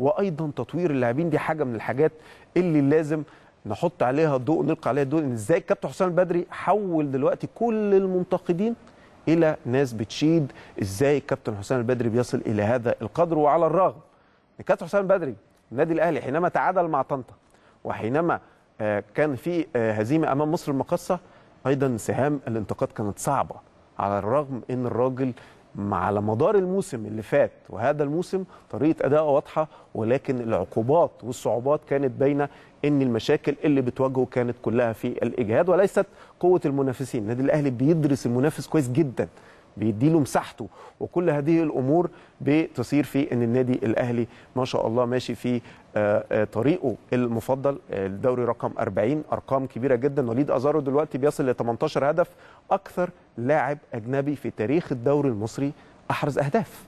وايضا تطوير اللاعبين دي حاجه من الحاجات اللي لازم نحط عليها الضوء نلقى عليها الضوء ان ازاي الكابتن حسام البدري حول دلوقتي كل المنتقدين الى ناس بتشيد ازاي الكابتن حسام البدري بيصل الى هذا القدر وعلى الرغم ان كابتن حسام البدري النادي الاهلي حينما تعادل مع طنطا وحينما آه، كان في آه، هزيمه امام مصر المقصه ايضا سهام الانتقاد كانت صعبه على الرغم ان الراجل مع على مدار الموسم اللي فات وهذا الموسم طريقه اداء واضحه ولكن العقوبات والصعوبات كانت باينه ان المشاكل اللي بتواجهه كانت كلها في الاجهاد وليست قوه المنافسين، النادي الاهلي بيدرس المنافس كويس جدا بيديله مساحته وكل هذه الامور بتصير في ان النادي الاهلي ما شاء الله ماشي في آه، آه، طريقه المفضل الدوري رقم 40 ارقام كبيره جدا وليد ازارو دلوقتي بيصل ل 18 هدف اكثر لاعب اجنبي في تاريخ الدوري المصري احرز اهداف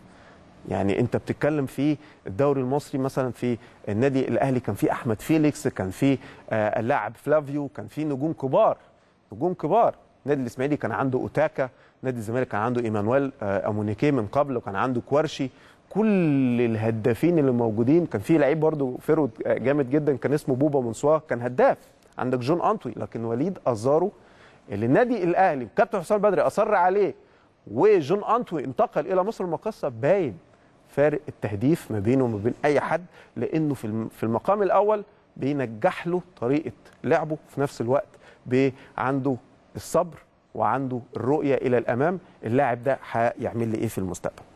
يعني انت بتتكلم في الدوري المصري مثلا في النادي الاهلي كان في احمد فيليكس كان في آه، اللاعب فلافيو كان في نجوم كبار نجوم كبار نادي الاسماعيلي كان عنده اوتاكا نادي الزمالك كان عنده ايمانويل آه، امونيكي من قبل وكان عنده كوارشي كل الهدافين اللي موجودين كان في لعيب برضه فيرود آه، جامد جدا كان اسمه بوبا منسواه كان هداف عندك جون انطوي لكن وليد ازارو اللي النادي الاهلي وكابتن حسام بدري اصر عليه وجون انتوي انتقل الى مصر المقصه باين فارق التهديف ما بينه وما بين اي حد لانه في المقام الاول بينجح له طريقه لعبه في نفس الوقت عنده الصبر وعنده الرؤيه الى الامام اللاعب ده هيعمل لي ايه في المستقبل